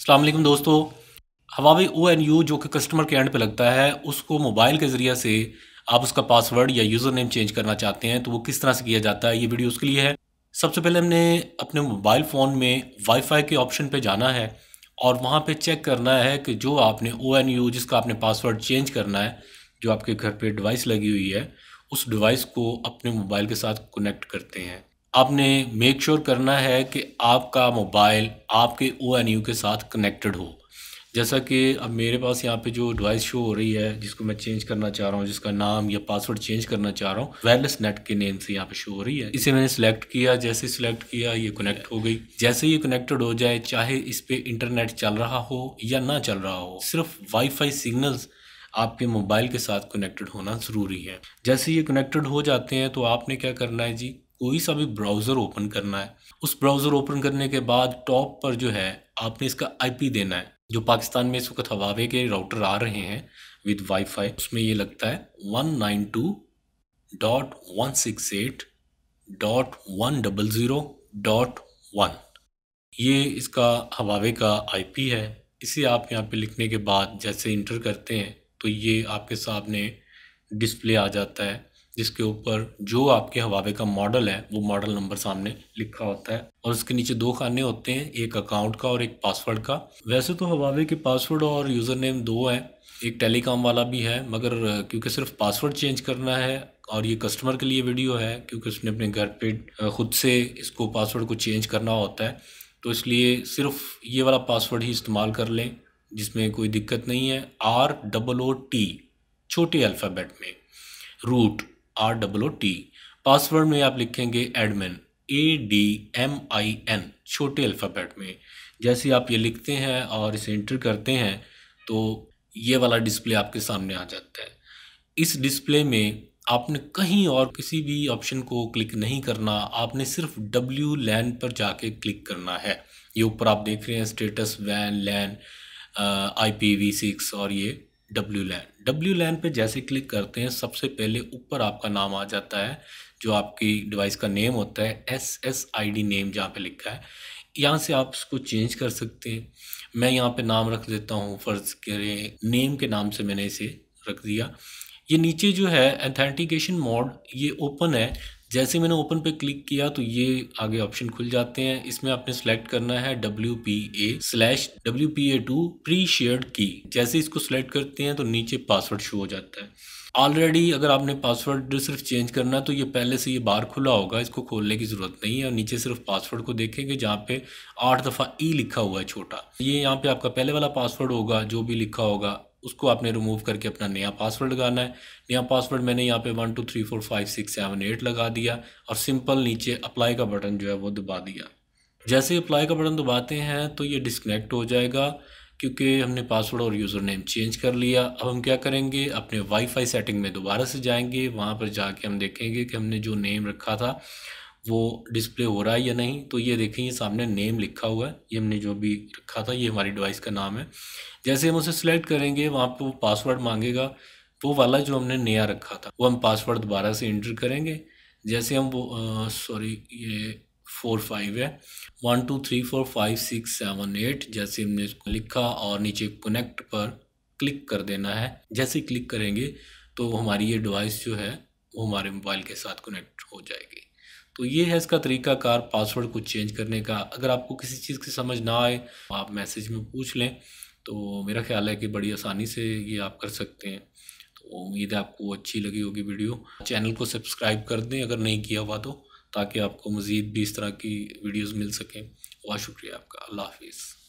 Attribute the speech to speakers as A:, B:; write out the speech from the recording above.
A: अल्लाम दोस्तों Huawei O N you जो कि कस्टमर के एंड पे लगता है उसको मोबाइल के ज़रिए से आप उसका पासवर्ड या यूज़र नेम चेंज करना चाहते हैं तो वो किस तरह से किया जाता है ये वीडियो उसके लिए है सबसे पहले हमने अपने मोबाइल फ़ोन में वाईफाई के ऑप्शन पे जाना है और वहाँ पे चेक करना है कि जो आपने ओ एन यू जिसका आपने पासवर्ड चेंज करना है जो आपके घर पर डिवाइस लगी हुई है उस डिवाइस को अपने मोबाइल के साथ कनेक्ट करते हैं आपने मेक श्योर sure करना है कि आपका मोबाइल आपके ओ एन यू के साथ कनेक्टेड हो जैसा कि अब मेरे पास यहाँ पे जो डिवाइस शो हो रही है जिसको मैं चेंज करना चाह रहा हूँ जिसका नाम या पासवर्ड चेंज करना चाह रहा हूँ वायरलेस नेट के नेम से यहाँ पे शो हो रही है इसे मैंने सेलेक्ट किया जैसे सिलेक्ट किया ये कनेक्ट हो गई जैसे ये कनेक्टेड हो जाए चाहे इस पर इंटरनेट चल रहा हो या ना चल रहा हो सिर्फ वाईफाई सिग्नल्स आपके मोबाइल के साथ कनेक्टेड होना ज़रूरी है जैसे ये कनेक्टेड हो जाते हैं तो आपने क्या करना है जी कोई सा भी ब्राउज़र ओपन करना है उस ब्राउज़र ओपन करने के बाद टॉप पर जो है आपने इसका आईपी देना है जो पाकिस्तान में इस वक्त हवावे के राउटर आ रहे हैं विद वाईफाई उसमें ये लगता है one nine two dot one six eight dot one double zero dot one ये इसका हवावे का आईपी है इसे आप यहाँ पे लिखने के बाद जैसे इंटर करते हैं तो ये आपके सामने डिस्प्ले आ जाता है जिसके ऊपर जो आपके हवावे का मॉडल है वो मॉडल नंबर सामने लिखा होता है और उसके नीचे दो खाने होते हैं एक अकाउंट का और एक पासवर्ड का वैसे तो हवावे के पासवर्ड और यूज़र नेम दो हैं एक टेलीकॉम वाला भी है मगर क्योंकि सिर्फ पासवर्ड चेंज करना है और ये कस्टमर के लिए वीडियो है क्योंकि उसने अपने घर पे खुद से इसको पासवर्ड को चेंज करना होता है तो इसलिए सिर्फ ये वाला पासवर्ड ही इस्तेमाल कर लें जिसमें कोई दिक्कत नहीं है आर डबल ओ टी छोटे अल्फ़ाबेट में root R W T password में आप लिखेंगे admin A D M I N छोटे अल्फ़ाबेट में जैसे आप ये लिखते हैं और इसे इंटर करते हैं तो ये वाला डिस्प्ले आपके सामने आ जाता है इस डिस्प्ले में आपने कहीं और किसी भी ऑप्शन को क्लिक नहीं करना आपने सिर्फ डब्ल्यू लैन पर जाके क्लिक करना है ये ऊपर आप देख रहे हैं स्टेटस वैन LAN I P V six और ये डब्ल्यू लैन डब्ल्यू लैन पर जैसे क्लिक करते हैं सबसे पहले ऊपर आपका नाम आ जाता है जो आपकी डिवाइस का नेम होता है S S I D name जहाँ पर लिखा है यहाँ से आप इसको चेंज कर सकते हैं मैं यहाँ पे नाम रख देता हूँ फ़र्ज़ करें नेम के नाम से मैंने इसे रख दिया ये नीचे जो है एथेंटिकेशन मोड ये ओपन है जैसे मैंने ओपन पे क्लिक किया तो ये आगे ऑप्शन खुल जाते हैं इसमें आपने सेलेक्ट करना है W P A slash W P A two pre shared की जैसे इसको सेलेक्ट करते हैं तो नीचे पासवर्ड शो हो जाता है ऑलरेडी अगर आपने पासवर्ड सिर्फ चेंज करना है तो ये पहले से ये बार खुला होगा इसको खोलने की ज़रूरत नहीं है और नीचे सिर्फ पासवर्ड को देखेंगे जहाँ पे आठ दफ़ा ई e लिखा हुआ है छोटा ये यहाँ पे आपका पहले वाला पासवर्ड होगा जो भी लिखा होगा उसको आपने रिमूव करके अपना नया पासवर्ड लगाना है नया पासवर्ड मैंने यहाँ पे one two three four five six seven eight लगा दिया और सिंपल नीचे अप्लाई का बटन जो है वो दबा दिया जैसे अप्लाई का बटन दबाते हैं तो ये डिस्कनेक्ट हो जाएगा क्योंकि हमने पासवर्ड और यूज़र नेम चेंज कर लिया अब हम क्या करेंगे अपने वाईफाई सेटिंग में दोबारा से जाएंगे वहाँ पर जाके हम देखेंगे कि हमने जो नेम रखा था वो डिस्प्ले हो रहा है या नहीं तो ये देखें ये सामने नेम लिखा हुआ है ये हमने जो भी रखा था ये हमारी डिवाइस का नाम है जैसे हम उसे सिलेक्ट करेंगे वहाँ पर वो पासवर्ड मांगेगा तो वो वाला जो हमने नया रखा था वो हम पासवर्ड दोबारा से इंटर करेंगे जैसे हम वो सॉरी ये फोर फाइव है one two three four five six seven eight जैसे हमने इसको लिखा और नीचे कनेक्ट पर क्लिक कर देना है जैसे क्लिक करेंगे तो हमारी ये डिवाइस जो है वो हमारे मोबाइल के साथ कनेक्ट हो जाएगी तो ये है इसका तरीका कार पासवर्ड को चेंज करने का अगर आपको किसी चीज़ की समझ ना आए आप मैसेज में पूछ लें तो मेरा ख्याल है कि बड़ी आसानी से ये आप कर सकते हैं तो उम्मीद है आपको अच्छी लगी होगी वीडियो चैनल को सब्सक्राइब कर दें अगर नहीं किया हुआ तो ताकि आपको मज़ीद भी इस तरह की वीडियोज़ मिल सकें बहुत शुक्रिया आपका अल्लाह हाफिज़